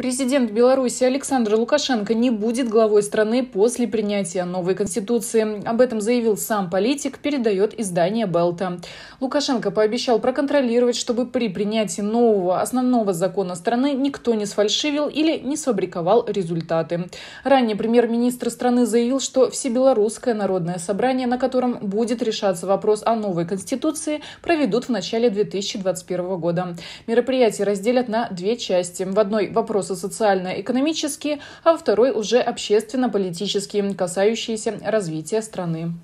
Президент Беларуси Александр Лукашенко не будет главой страны после принятия новой конституции. Об этом заявил сам политик, передает издание Белта. Лукашенко пообещал проконтролировать, чтобы при принятии нового основного закона страны никто не сфальшивил или не сфабриковал результаты. Ранее премьер-министр страны заявил, что Всебелорусское народное собрание, на котором будет решаться вопрос о новой конституции, проведут в начале 2021 года. Мероприятие разделят на две части. В одной вопрос вопросы социально-экономические, а второй уже общественно-политические, касающиеся развития страны.